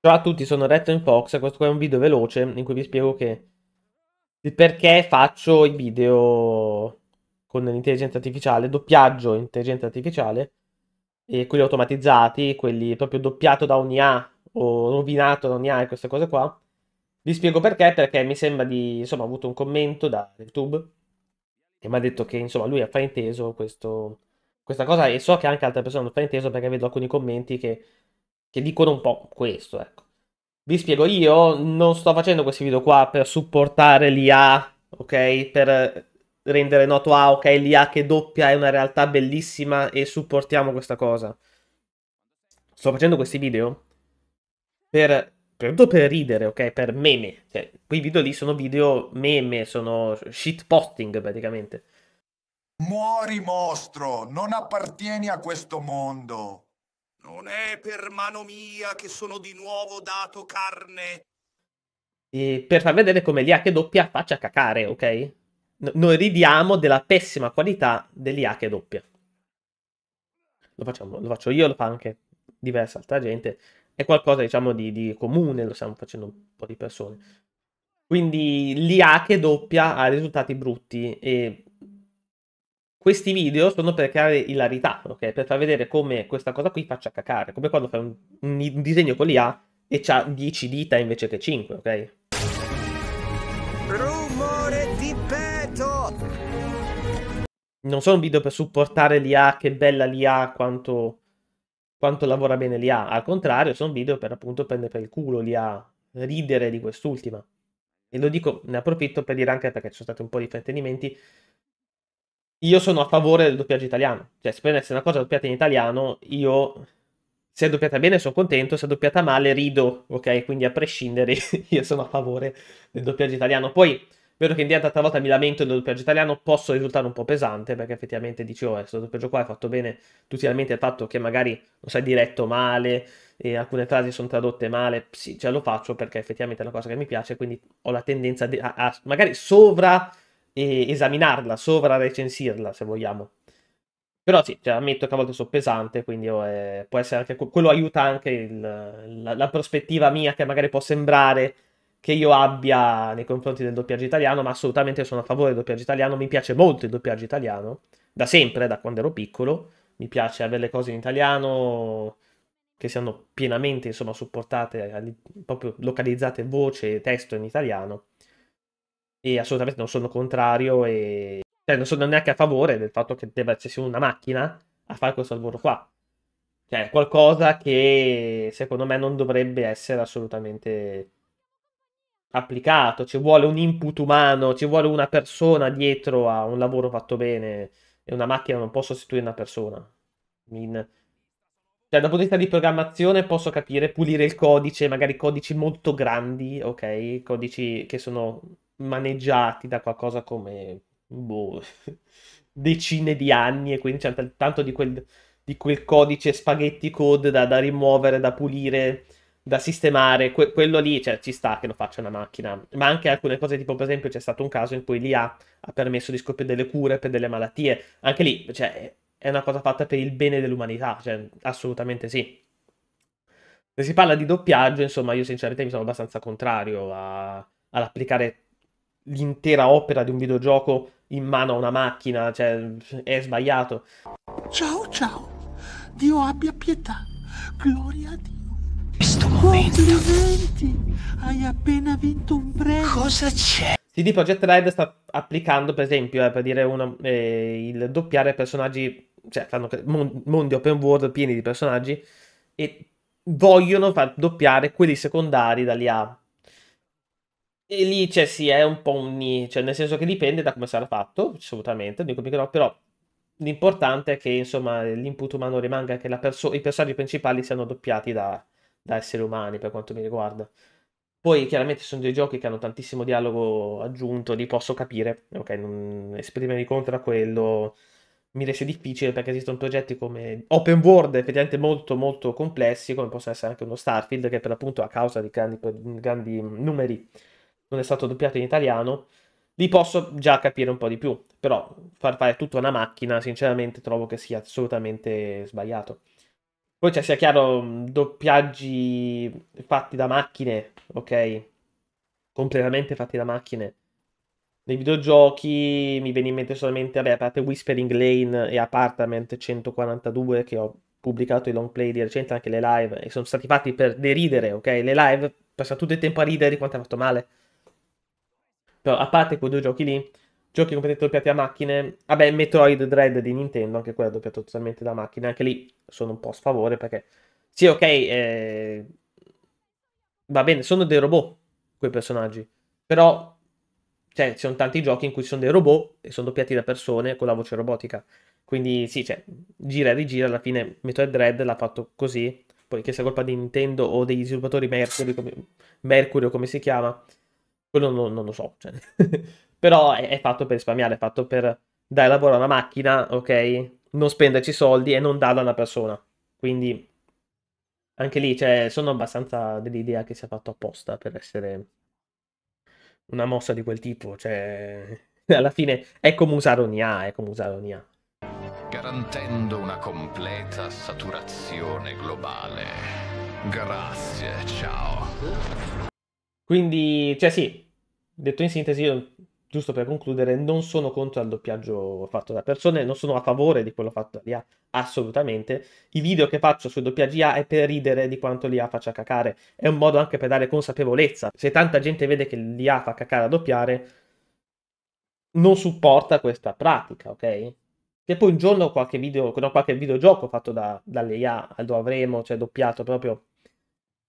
Ciao a tutti, sono in Fox. e questo qua è un video veloce in cui vi spiego che il perché faccio i video con l'intelligenza artificiale, doppiaggio intelligenza artificiale, e quelli automatizzati, quelli proprio doppiato da ogni A o rovinato da ogni A e queste cose qua. Vi spiego perché, perché mi sembra di, insomma, ho avuto un commento da YouTube che mi ha detto che, insomma, lui ha frainteso questo, questa cosa e so che anche altre persone hanno frainteso perché vedo alcuni commenti che che dicono un po' questo, ecco. Vi spiego, io non sto facendo questi video qua per supportare l'IA, ok? Per rendere noto ah, ok, l'IA che doppia è una realtà bellissima e supportiamo questa cosa. Sto facendo questi video per, per, per ridere, ok? Per meme. Cioè, quei video lì sono video meme, sono shitposting praticamente. Muori mostro, non appartieni a questo mondo. Non è per mano mia che sono di nuovo dato carne. E per far vedere come l'IA doppia faccia cacare, ok? No, noi ridiamo della pessima qualità dell'IA doppia. Lo, facciamo, lo faccio io, lo fa anche diversa altra gente. È qualcosa, diciamo, di, di comune, lo stiamo facendo un po' di persone. Quindi l'IA che doppia ha risultati brutti e questi video sono per creare ilarità, ok? Per far vedere come questa cosa qui faccia cacare, come quando fai un, un disegno con l'IA e c'ha 10 dita invece che 5, ok? Rumore di petto! Non sono video per supportare l'IA, che bella l'IA, quanto, quanto lavora bene l'IA. Al contrario, sono video per appunto prendere per il culo l'IA, ridere di quest'ultima. E lo dico, ne approfitto per dire anche perché ci sono stati un po' di fraintendimenti io sono a favore del doppiaggio italiano. Cioè, se è una cosa doppiata in italiano, io se è doppiata bene sono contento, se è doppiata male rido, ok? Quindi a prescindere io sono a favore del doppiaggio italiano. Poi, vedo che in dia talvolta mi lamento del doppiaggio italiano, posso risultare un po' pesante, perché effettivamente dicevo, oh, questo doppiaggio qua è fatto bene, tu ti il fatto che magari non sai diretto male, e alcune frasi sono tradotte male, sì, ce cioè, lo faccio perché effettivamente è una cosa che mi piace, quindi ho la tendenza a, a magari sovra e esaminarla, sovra-recensirla se vogliamo. Però sì, cioè, ammetto che a volte sono pesante, quindi oh, eh, può essere anche quello aiuta anche il, la, la, prospettiva mia che magari può sembrare che io abbia nei confronti del doppiaggio italiano, ma assolutamente sono a favore del doppiaggio italiano, mi piace molto il doppiaggio italiano, da sempre, da quando ero piccolo, mi piace avere le cose in italiano che siano pienamente, insomma, supportate, proprio localizzate voce e testo in italiano e assolutamente non sono contrario e cioè, non sono neanche a favore del fatto che debba essere una macchina a fare questo lavoro qua. Cioè, qualcosa che secondo me non dovrebbe essere assolutamente applicato. Ci vuole un input umano, ci vuole una persona dietro a un lavoro fatto bene e una macchina non può sostituire una persona. In... Cioè, dal punto di vista di programmazione posso capire pulire il codice, magari codici molto grandi, ok? Codici che sono maneggiati da qualcosa come boh, decine di anni e quindi c'è tanto di quel, di quel codice spaghetti code da, da, rimuovere, da pulire, da sistemare. Que- quello lì cioè, ci sta che lo faccia una macchina, ma anche alcune cose tipo per esempio c'è stato un caso in cui l'IA ha permesso di scoprire delle cure per delle malattie. Anche lì cioè, è una cosa fatta per il bene dell'umanità, cioè, assolutamente sì. Se si parla di doppiaggio, insomma, io sinceramente mi sono abbastanza contrario a, all'applicare l'intera opera di un videogioco in mano a una macchina, cioè è sbagliato. Ciao ciao, Dio abbia pietà, gloria a Dio. Questo momento. Complimenti, hai appena vinto un premio. Cosa c'è? CD Projekt Red sta applicando, per esempio, eh, per dire una, eh, il doppiare personaggi, cioè fanno mondi open world pieni di personaggi e vogliono far doppiare quelli secondari dagli A e lì cioè, sì, è un po' un cioè, nel senso che dipende da come sarà fatto, assolutamente, non dico mica no, però l'importante è che insomma l'input umano rimanga e che perso- i personaggi principali siano doppiati da, da esseri umani per quanto mi riguarda. Poi chiaramente sono dei giochi che hanno tantissimo dialogo aggiunto, li posso capire, ok, non esprimermi contro a quello mi resta difficile perché esistono progetti come open world effettivamente molto molto complessi come possa essere anche uno Starfield che per l'appunto a causa di grandi, grandi numeri non è stato doppiato in italiano, li posso già capire un po' di più, però far fare tutta una macchina sinceramente trovo che sia assolutamente sbagliato. Poi cioè, sia chiaro, mm, doppiaggi fatti da macchine, ok? Completamente fatti da macchine. Nei videogiochi mi viene in mente solamente, vabbè, a parte Whispering Lane e Apartment 142 che ho pubblicato i long play di recente, anche le live, e sono stati fatti per deridere, ok? Le live passano tutto il tempo a ridere di quanto è fatto male. No, cioè, a parte quei due giochi lì, giochi completamente doppiati a macchine. Vabbè, Metroid Dread di Nintendo, anche quello è doppiato totalmente da macchine. Anche lì sono un po' a sfavore perché, sì, ok, eh... va bene, sono dei robot quei personaggi, però, cioè, ci sono tanti giochi in cui sono dei robot e sono doppiati da persone con la voce robotica. Quindi, sì, cioè, gira e rigira, alla fine Metroid Dread l'ha fatto così. Poi che sia colpa di Nintendo o degli sviluppatori Mercury, come, Mercury o come si chiama, quello non, non lo so, cioè. però è, è, fatto per risparmiare, è fatto per dare lavoro a una macchina, ok? Non spenderci soldi e non darlo a una persona. Quindi anche lì cioè, sono abbastanza dell'idea che sia fatto apposta per essere una mossa di quel tipo. Cioè, alla fine è come usare un è come usare un Garantendo una completa saturazione globale. Grazie, ciao. Quindi, cioè sì, detto in sintesi, io, giusto per concludere, non sono contro il doppiaggio fatto da persone, non sono a favore di quello fatto da IA, assolutamente. I video che faccio sui doppiaggi IA è per ridere di quanto l'IA faccia cacare, è un modo anche per dare consapevolezza. Se tanta gente vede che l'IA fa cacare a doppiare, non supporta questa pratica, ok? Che poi un giorno qualche video, no, qualche videogioco fatto da, dall'IA lo avremo, cioè doppiato proprio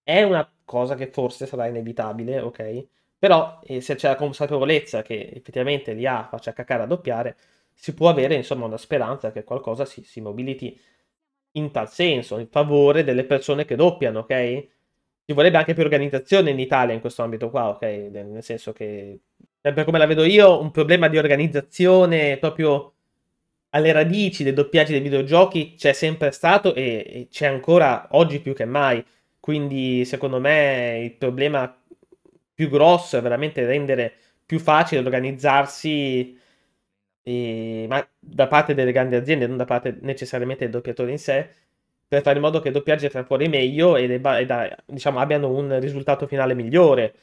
è una cosa che forse sarà inevitabile, ok? Però eh, se c'è la consapevolezza che effettivamente l'IA faccia cacare a doppiare, si può avere insomma una speranza che qualcosa si, si mobiliti in tal senso, in favore delle persone che doppiano, ok? Ci vorrebbe anche più organizzazione in Italia in questo ambito qua, ok? Nel senso che, sempre come la vedo io, un problema di organizzazione proprio alle radici dei doppiaggi dei videogiochi c'è sempre stato e, e c'è ancora oggi più che mai. Quindi secondo me il problema più grosso è veramente rendere più facile organizzarsi eh, ma da parte delle grandi aziende, non da parte necessariamente del doppiatore in sé, per fare in modo che il doppiaggio tra fuori meglio e, debba, e da, diciamo, abbiano un risultato finale migliore.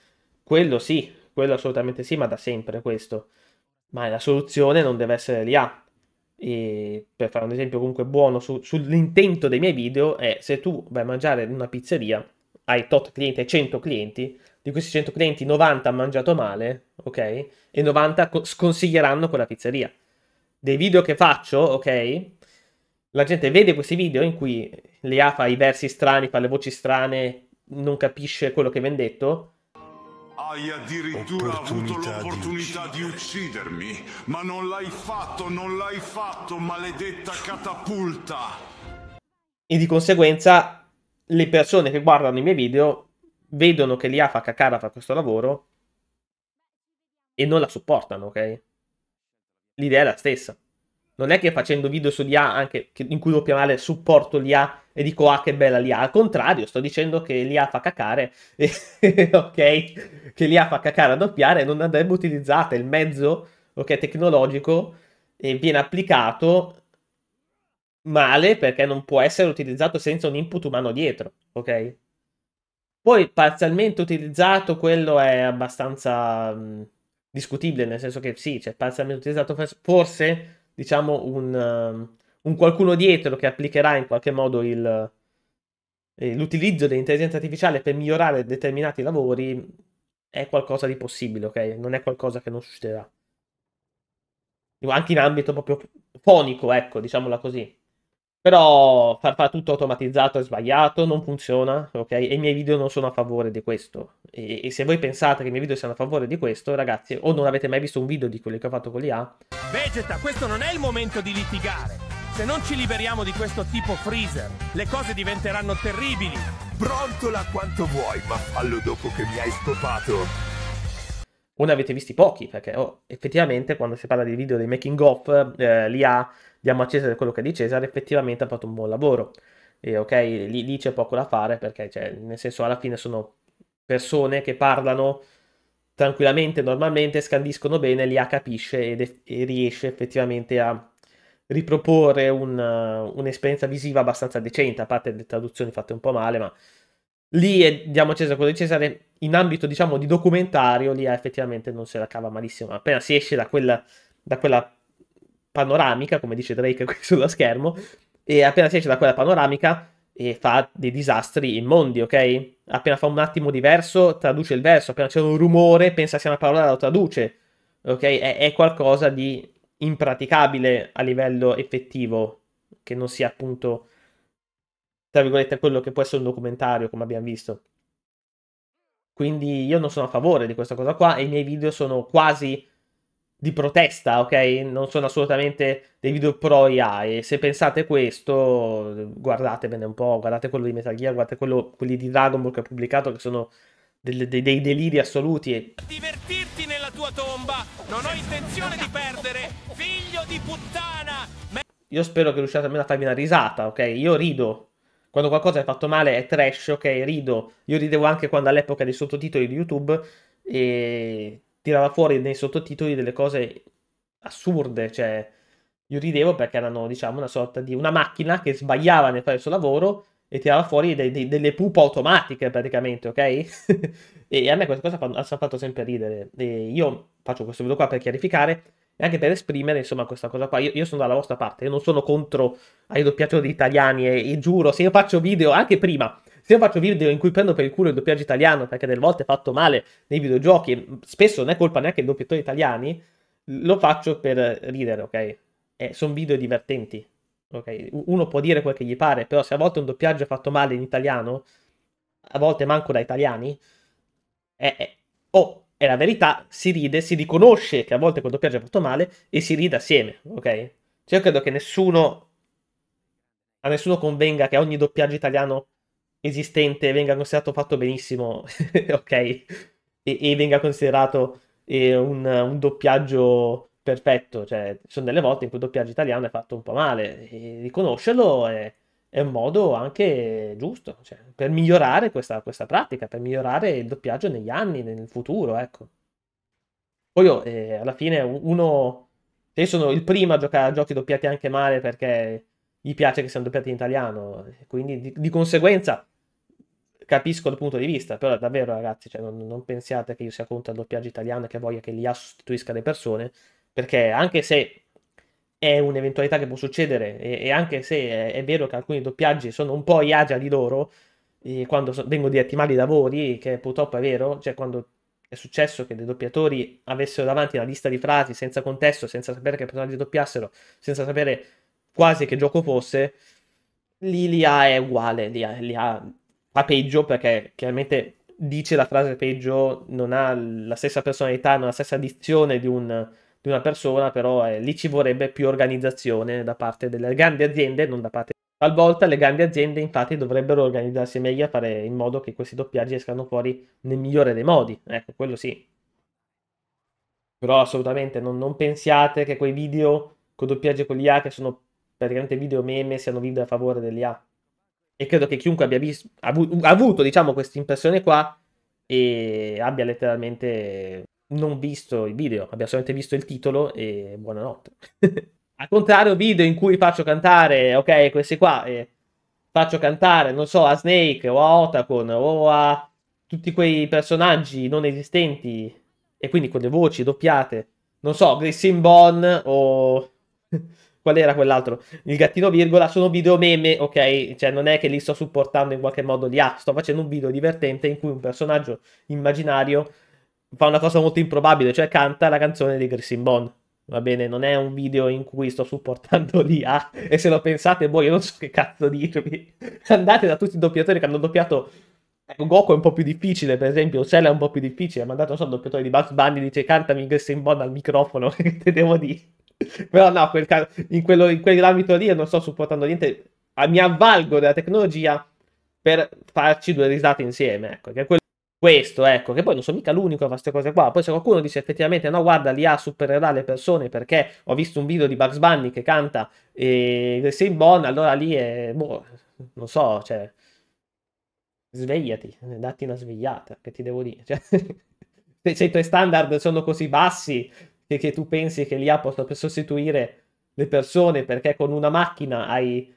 Quello sì, quello assolutamente sì, ma da sempre questo. Ma la soluzione non deve essere l'IA e per fare un esempio comunque buono su, sull'intento dei miei video, è se tu vai a mangiare in una pizzeria, hai tot clienti, hai 100 clienti, di questi 100 clienti 90 hanno mangiato male, ok? E 90 sconsiglieranno quella pizzeria. Dei video che faccio, ok? La gente vede questi video in cui l'IA fa i versi strani, fa le voci strane, non capisce quello che viene detto, hai addirittura avuto l'opportunità di, di, uccidermi, ma non l'hai fatto, non l'hai fatto, maledetta catapulta! E di conseguenza le persone che guardano i miei video vedono che l'IA fa cacara fa questo lavoro e non la supportano, ok? L'idea è la stessa. Non è che facendo video su l'IA, anche in cui doppia male, supporto l'IA e dico ah che bella l'IA, al contrario sto dicendo che l'IA fa cacare, ok? Che l'IA fa cacare a doppiare, e non andrebbe utilizzata, il mezzo okay, tecnologico e viene applicato male perché non può essere utilizzato senza un input umano dietro, ok? Poi parzialmente utilizzato, quello è abbastanza mh, mm, discutibile, nel senso che sì, cioè parzialmente utilizzato forse, diciamo, un, um, un qualcuno dietro che applicherà in qualche modo il, eh, l'utilizzo dell'intelligenza artificiale per migliorare determinati lavori è qualcosa di possibile, ok? Non è qualcosa che non succederà. Anche in ambito proprio fonico, ecco, diciamola così. Però far fare tutto automatizzato è sbagliato, non funziona, ok? E i miei video non sono a favore di questo. E, e, se voi pensate che i miei video siano a favore di questo, ragazzi, o non avete mai visto un video di quelli che ho fatto con l'IA... Vegeta, questo non è il momento di litigare! Se non ci liberiamo di questo tipo freezer, le cose diventeranno terribili. Brontola quanto vuoi, ma fallo dopo che mi hai scopato. O ne avete visti pochi, perché oh, effettivamente quando si parla di video dei making off, eh, li ha, diamo a Cesare quello che è di Cesare, effettivamente ha fatto un buon lavoro. E, ok, lì, lì c'è poco da fare, perché cioè, nel senso alla fine sono persone che parlano tranquillamente, normalmente, scandiscono bene, li ha capisce ed, e riesce effettivamente a riproporre una, eh, un'esperienza visiva abbastanza decente, a parte le traduzioni fatte un po' male, ma lì è, diamo Cesare quello di Cesare, in ambito diciamo di documentario, lì eh, effettivamente non se la cava malissimo, appena si esce da quella, da quella panoramica, come dice Drake qui sullo schermo, e appena si esce da quella panoramica e fa dei disastri immondi, ok? Appena fa un attimo diverso, traduce il verso, appena c'è un rumore, pensa sia una parola, lo traduce, ok? È, è qualcosa di impraticabile a livello effettivo, che non sia appunto, tra virgolette, quello che può essere un documentario, come abbiamo visto. Quindi io non sono a favore di questa cosa qua e i miei video sono quasi di protesta, ok? Non sono assolutamente dei video pro IA e se pensate questo guardatevene un po', guardate quello di Metal Gear, guardate quello, quelli di Dragon Ball che ho pubblicato che sono dei, dei, dei deliri assoluti. E... Divertirti nella tua tomba, non ho intenzione di perdere di puttana! Io spero che riusciate almeno a farmi una risata, ok? Io rido. Quando qualcosa è fatto male è trash, ok? Rido. Io ridevo anche quando all'epoca dei sottotitoli di YouTube e tirava fuori nei sottotitoli delle cose assurde, cioè io ridevo perché erano, diciamo, una sorta di una macchina che sbagliava nel fare il suo lavoro e tirava fuori dei, dei, delle pupa automatiche praticamente, ok? e a me questa cosa fa, ha fatto sempre ridere. E io faccio questo video qua per chiarificare e anche per esprimere insomma questa cosa qua. Io, io, sono dalla vostra parte, io non sono contro ai doppiatori italiani e, e, giuro, se io faccio video anche prima, se io faccio video in cui prendo per il culo il doppiaggio italiano perché delle volte è fatto male nei videogiochi, spesso non è colpa neanche dei doppiatori italiani, lo faccio per ridere, ok? Eh, sono video divertenti, ok? Uno può dire quel che gli pare, però se a volte un doppiaggio è fatto male in italiano, a volte manco da italiani, eh, eh, oh, è la verità, si ride, si riconosce che a volte quel doppiaggio è fatto male e si ride assieme, ok? Cioè io credo che nessuno, a nessuno convenga che ogni doppiaggio italiano esistente venga considerato fatto benissimo, ok? E, e, venga considerato eh, un, un, doppiaggio perfetto, cioè ci sono delle volte in cui il doppiaggio italiano è fatto un po' male, e riconoscerlo è è un modo anche giusto cioè, per migliorare questa, questa, pratica, per migliorare il doppiaggio negli anni, nel futuro, ecco. Poi io, eh, alla fine, uno... Io sono il primo a giocare a giochi doppiati anche male perché gli piace che siano doppiati in italiano, quindi di, di conseguenza capisco il punto di vista, però davvero ragazzi, cioè, non, non, pensiate che io sia contro il doppiaggio italiano e che voglia che l'IA sostituisca le persone, perché anche se è un'eventualità che può succedere e, e anche se è, è, vero che alcuni doppiaggi sono un po' iagia di loro quando so, vengono diretti male i lavori, che purtroppo è vero, cioè quando è successo che dei doppiatori avessero davanti una lista di frasi senza contesto, senza sapere che personaggi doppiassero, senza sapere quasi che gioco fosse, lì l'IA è uguale, l'IA, l'IA fa peggio perché chiaramente dice la frase peggio, non ha la stessa personalità, non ha la stessa addizione di un di una persona, però eh, lì ci vorrebbe più organizzazione da parte delle grandi aziende, non da parte Talvolta le grandi aziende infatti dovrebbero organizzarsi meglio a fare in modo che questi doppiaggi escano fuori nel migliore dei modi, ecco, quello sì. Però assolutamente non, non pensiate che quei video con doppiaggi con l'IA, che sono praticamente video meme, siano video a favore dell'IA. E credo che chiunque abbia visto, avuto, diciamo, questa impressione qua e abbia letteralmente non visto il video, abbiamo solamente visto il titolo e buonanotte. Ah. Al contrario, video in cui faccio cantare, ok, questi qua, eh, faccio cantare, non so, a Snake o a Otacon o a tutti quei personaggi non esistenti e quindi con le voci doppiate, non so, Grissin Bon o... qual era quell'altro? Il gattino virgola, sono video meme, ok? Cioè non è che li sto supportando in qualche modo li ha, sto facendo un video divertente in cui un personaggio immaginario fa una cosa molto improbabile, cioè canta la canzone di Grissin Bond. Va bene, non è un video in cui sto supportando l'IA e se lo pensate voi io non so che cazzo dirvi. Andate da tutti i doppiatori che hanno doppiato ecco, Goku è un po' più difficile, per esempio, Cell è un po' più difficile, ha mandato, non so, il doppiatore di Bugs Bunny, dice cantami Grissin Bond al microfono, che te devo dire. Però no, quel ca- in, quello, in quell'ambito lì non sto supportando niente, mi avvalgo della tecnologia per farci due risate insieme, ecco, che è quello questo, ecco, che poi non sono mica l'unico a fare queste cose qua. Poi se qualcuno dice effettivamente no, guarda, l'IA supererà le persone perché ho visto un video di Bugs Bunny che canta e eh, sei bon, allora lì è... Boh, non so, cioè... Svegliati, datti una svegliata, che ti devo dire. Cioè, se i tuoi standard sono così bassi che, che tu pensi che l'IA possa sostituire le persone perché con una macchina hai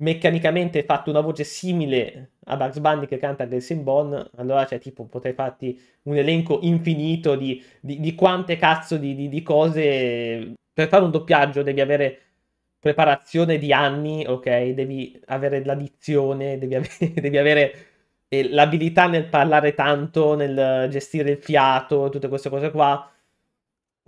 meccanicamente fatto una voce simile a Bugs Bunny che canta Grayson Bone, allora cioè, tipo, potrei farti un elenco infinito di, di, di quante cazzo di, di, cose. Per fare un doppiaggio devi avere preparazione di anni, ok? Devi avere l'addizione, devi avere, devi avere eh, l'abilità nel parlare tanto, nel gestire il fiato, tutte queste cose qua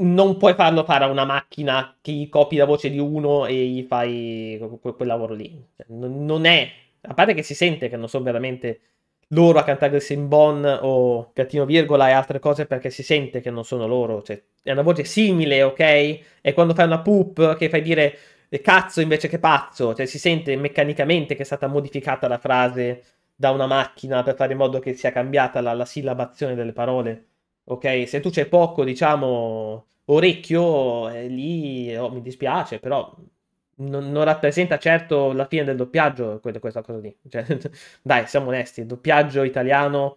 non puoi farlo fare a una macchina che gli copi la voce di uno e gli fai quel, lavoro lì. Cioè, non è. A parte che si sente che non sono veramente loro a cantare il Simbon o Gattino Virgola e altre cose perché si sente che non sono loro. Cioè, è una voce simile, ok? E quando fai una poop che fai dire eh, cazzo invece che pazzo, cioè si sente meccanicamente che è stata modificata la frase da una macchina per fare in modo che sia cambiata la, la sillabazione delle parole. Ok, se tu c'è poco, diciamo, Orecchio, eh, lì oh, mi dispiace, però non, non, rappresenta certo la fine del doppiaggio questa cosa lì. Cioè, dai, siamo onesti, il doppiaggio italiano,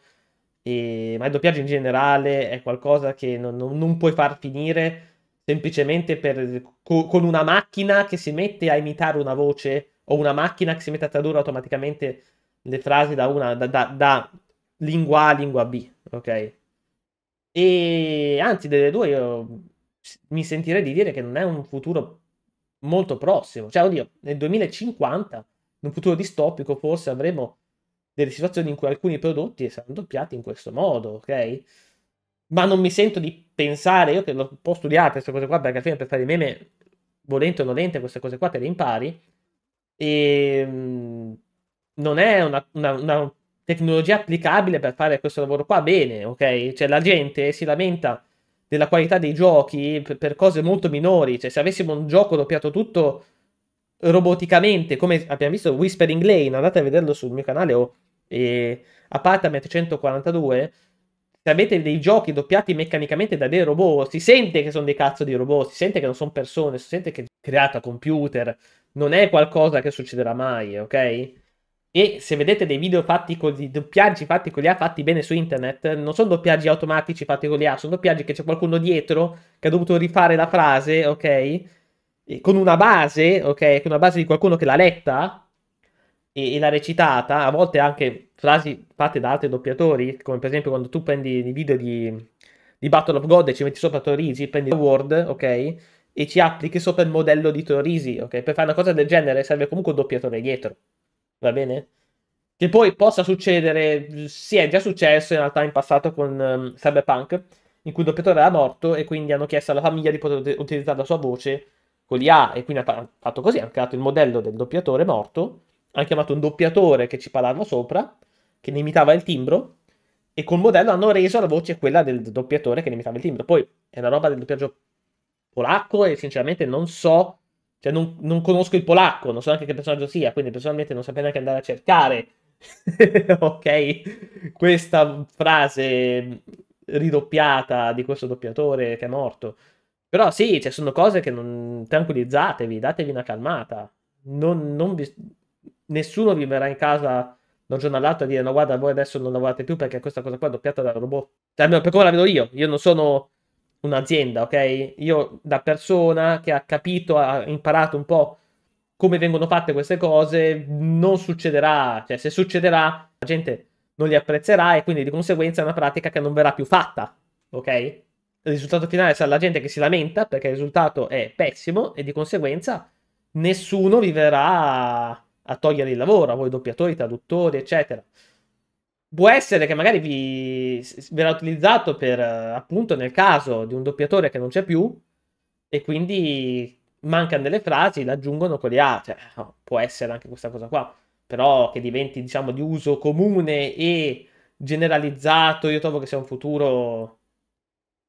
e... ma il doppiaggio in generale è qualcosa che non, non, non puoi far finire semplicemente per, co, con una macchina che si mette a imitare una voce o una macchina che si mette a tradurre automaticamente le frasi da, una, da, da, da lingua A a lingua B, ok? E anzi, delle due io mi sentirei di dire che non è un futuro molto prossimo. Cioè, oddio, nel 2050, in un futuro distopico, forse avremo delle situazioni in cui alcuni prodotti saranno doppiati in questo modo, ok? Ma non mi sento di pensare, io che l'ho, un po' studiato queste cose qua, perché alla fine per fare i meme, volente o nolente, queste cose qua te le impari, e ehm, non è una, una, una tecnologia applicabile per fare questo lavoro qua bene, ok? Cioè la gente si lamenta della qualità dei giochi per, cose molto minori. Cioè, se avessimo un gioco doppiato tutto roboticamente, come abbiamo visto Whispering Lane, andate a vederlo sul mio canale o eh, Apartment 142. Se avete dei giochi doppiati meccanicamente da dei robot, si sente che sono dei cazzo di robot, si sente che non sono persone, si sente che è creato a computer, non è qualcosa che succederà mai, ok? E se vedete dei video fatti con i doppiaggi fatti con l'IA fatti bene su internet, non sono doppiaggi automatici fatti con l'IA, sono doppiaggi che c'è qualcuno dietro che ha dovuto rifare la frase, ok? E con una base, ok? Con una base di qualcuno che l'ha letta e, e l'ha recitata, a volte anche frasi fatte da altri doppiatori, come per esempio quando tu prendi i video di, di Battle of God e ci metti sopra Torisi, prendi The Word, ok? E ci applichi sopra il modello di Torisi, ok? Per fare una cosa del genere serve comunque un doppiatore dietro va bene? Che poi possa succedere, sì, è già successo in realtà in passato con um, Cyberpunk, in cui il doppiatore era morto e quindi hanno chiesto alla famiglia di poter utilizzare la sua voce con l'IA e quindi hanno fatto così, hanno creato il modello del doppiatore morto, hanno chiamato un doppiatore che ci parlava sopra, che ne imitava il timbro, e col modello hanno reso la voce quella del doppiatore che ne imitava il timbro. Poi è una roba del doppiaggio polacco e sinceramente non so cioè, non, non, conosco il polacco, non so neanche che personaggio sia, quindi personalmente non saprei neanche andare a cercare. ok, questa frase ridoppiata di questo doppiatore che è morto. Però sì, cioè, sono cose che non... tranquillizzatevi, datevi una calmata. Non, non vi... Nessuno vi verrà in casa da un giorno all'altro a dire no guarda voi adesso non lavorate più perché questa cosa qua è doppiata dal robot. Cioè, almeno per come la vedo io, io non sono un'azienda, ok? Io da persona che ha capito, ha imparato un po' come vengono fatte queste cose, non succederà, cioè se succederà la gente non li apprezzerà e quindi di conseguenza è una pratica che non verrà più fatta, ok? Il risultato finale sarà la gente che si lamenta perché il risultato è pessimo e di conseguenza nessuno vi verrà a togliere il lavoro, a voi doppiatori, traduttori, eccetera. Può essere che magari vi verrà utilizzato per eh, appunto nel caso di un doppiatore che non c'è più e quindi mancano delle frasi, l'aggiungono con le A, cioè, no, può essere anche questa cosa qua, però che diventi diciamo di uso comune e generalizzato, io trovo che sia un futuro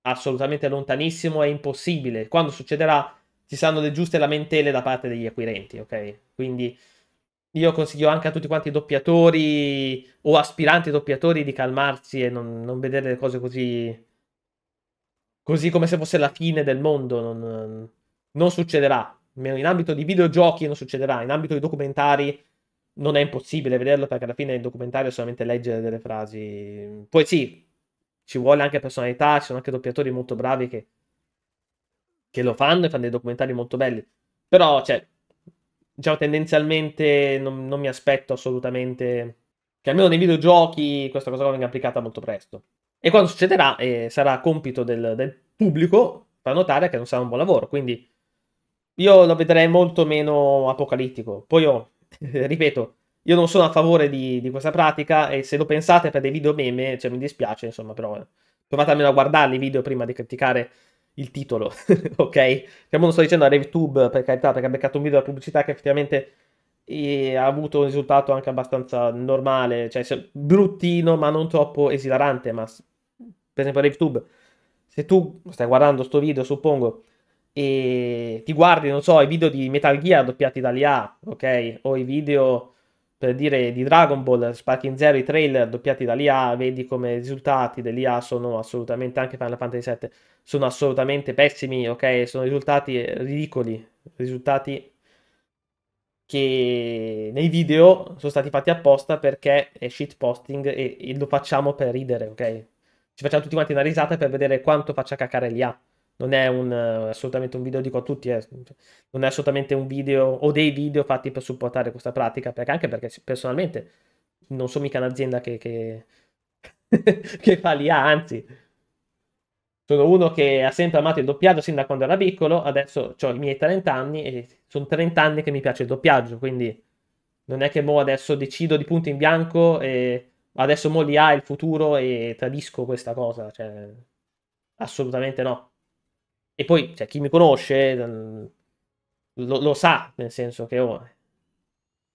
assolutamente lontanissimo e impossibile. Quando succederà ci saranno le giuste lamentele da parte degli acquirenti, ok? Quindi io consiglio anche a tutti quanti i doppiatori o aspiranti doppiatori di calmarsi e non, non vedere le cose così. così come se fosse la fine del mondo. Non, non succederà. In ambito di videogiochi non succederà, in ambito di documentari non è impossibile vederlo perché alla fine il documentario è solamente leggere delle frasi. Poi sì, ci vuole anche personalità, ci sono anche doppiatori molto bravi che, che lo fanno e fanno dei documentari molto belli. Però, cioè, diciamo, tendenzialmente non, non mi aspetto assolutamente che almeno nei videogiochi questa cosa venga applicata molto presto. E quando succederà eh, sarà compito del, del pubblico far notare che non sarà un buon lavoro, quindi io lo vedrei molto meno apocalittico. Poi io, ripeto, io non sono a favore di, di, questa pratica e se lo pensate per dei video meme, cioè mi dispiace, insomma, però eh, provate almeno a guardare i video prima di criticare il titolo, ok? Siamo non sto dicendo a RaveTube, per carità, perché ha beccato un video della pubblicità che effettivamente eh, ha avuto un risultato anche abbastanza normale, cioè bruttino ma non troppo esilarante, ma per esempio RaveTube, se tu stai guardando sto video, suppongo, e ti guardi, non so, i video di Metal Gear doppiati dall'IA, ok? O i video per dire di Dragon Ball, Sparking Zero, i trailer doppiati dall'IA, vedi come i risultati dell'IA sono assolutamente, anche Final Fantasy VII, sono assolutamente pessimi, ok? Sono risultati ridicoli, risultati che nei video sono stati fatti apposta perché è shitposting e, e lo facciamo per ridere, ok? Ci facciamo tutti quanti una risata per vedere quanto faccia cacare l'IA non è un, eh, assolutamente un video, dico a tutti, eh, non è assolutamente un video o dei video fatti per supportare questa pratica, perché anche perché personalmente non sono mica un'azienda che, che, che fa l'IA, anzi, sono uno che ha sempre amato il doppiaggio sin da quando era piccolo, adesso ho i miei 30 anni e sono 30 anni che mi piace il doppiaggio, quindi non è che mo adesso decido di punto in bianco e adesso mo l'IA è il futuro e tradisco questa cosa, cioè assolutamente no. E poi, cioè, chi mi conosce mm, lo, lo, sa, nel senso che oh,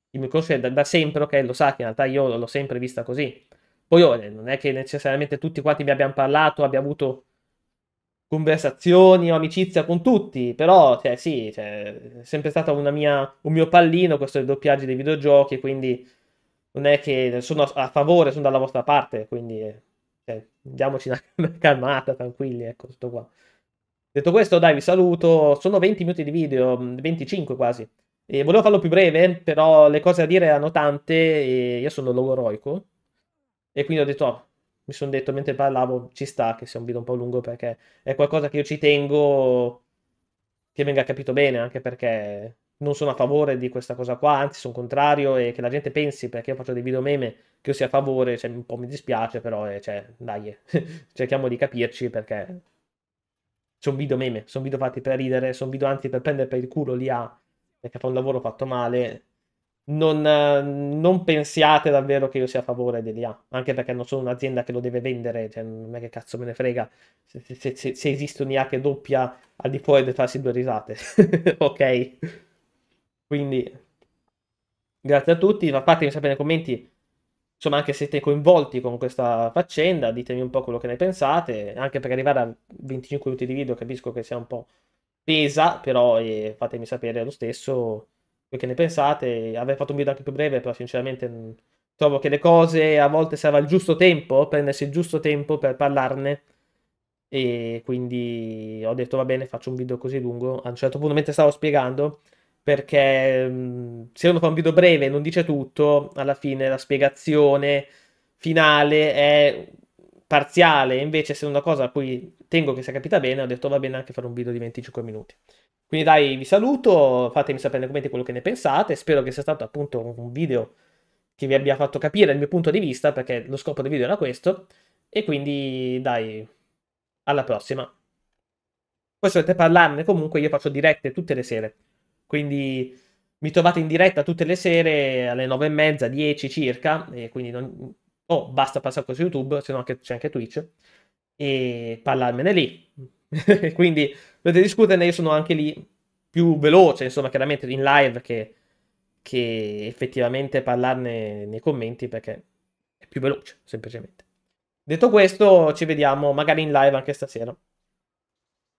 chi mi conosce da, da sempre, ok, lo sa che in realtà io l'ho sempre vista così. Poi oh, eh, non è che necessariamente tutti quanti mi abbiano parlato, abbia avuto conversazioni o amicizia con tutti, però cioè, sì, cioè, è sempre stato mia, un mio pallino questo dei doppiaggi dei videogiochi, quindi non è che sono a favore, sono dalla vostra parte, quindi eh, cioè, diamoci una calmata, tranquilli, ecco, tutto qua. Detto questo, dai, vi saluto. Sono 20 minuti di video, 25 mm, quasi. E volevo farlo più breve, però le cose da dire erano tante e io sono logoroico. E quindi ho detto, oh, mi sono detto mentre parlavo, ci sta che sia un video un po' lungo perché è qualcosa che io ci tengo che venga capito bene, anche perché non sono a favore di questa cosa qua, anzi sono contrario e che la gente pensi perché io faccio dei video meme che io sia a favore, cioè, un po' mi dispiace, però eh, cioè, dai, cerchiamo di capirci perché sono video meme, sono video fatti per ridere, sono video anzi per prendere per il culo l'IA perché fa un lavoro fatto male. Non, non, pensiate davvero che io sia a favore dell'IA, anche perché non sono un'azienda che lo deve vendere, cioè non è che cazzo me ne frega se, se, se, se esiste un'IA che doppia al di fuori di farsi due risate, ok? Quindi, grazie a tutti, fatemi sapere nei commenti insomma anche se siete coinvolti con questa faccenda, ditemi un po' quello che ne pensate, anche perché arrivare a 25 minuti di video capisco che sia un po' pesa, però eh, fatemi sapere lo stesso quello che ne pensate, avrei fatto un video anche più breve, però sinceramente mm, trovo che le cose a volte serva il giusto tempo, prendersi il giusto tempo per parlarne e quindi ho detto va bene faccio un video così lungo, a un certo punto mentre stavo spiegando perché mm, se uno fa un video breve e non dice tutto, alla fine la spiegazione finale è parziale, invece se una cosa poi tengo che sia capita bene, ho detto va bene anche fare un video di 25 minuti. Quindi dai, vi saluto, fatemi sapere nei commenti quello che ne pensate, spero che sia stato appunto un video che vi abbia fatto capire il mio punto di vista, perché lo scopo del video era questo, e quindi dai, alla prossima. Poi se volete parlarne comunque io faccio dirette tutte le sere. Quindi mi trovate in diretta tutte le sere alle nove e mezza, dieci circa, e quindi non... o oh, basta passare su YouTube, se no c'è anche Twitch, e parlarmene lì. quindi dovete discuterne, io sono anche lì più veloce, insomma, chiaramente in live che, che effettivamente parlarne nei commenti perché è più veloce, semplicemente. Detto questo, ci vediamo magari in live anche stasera.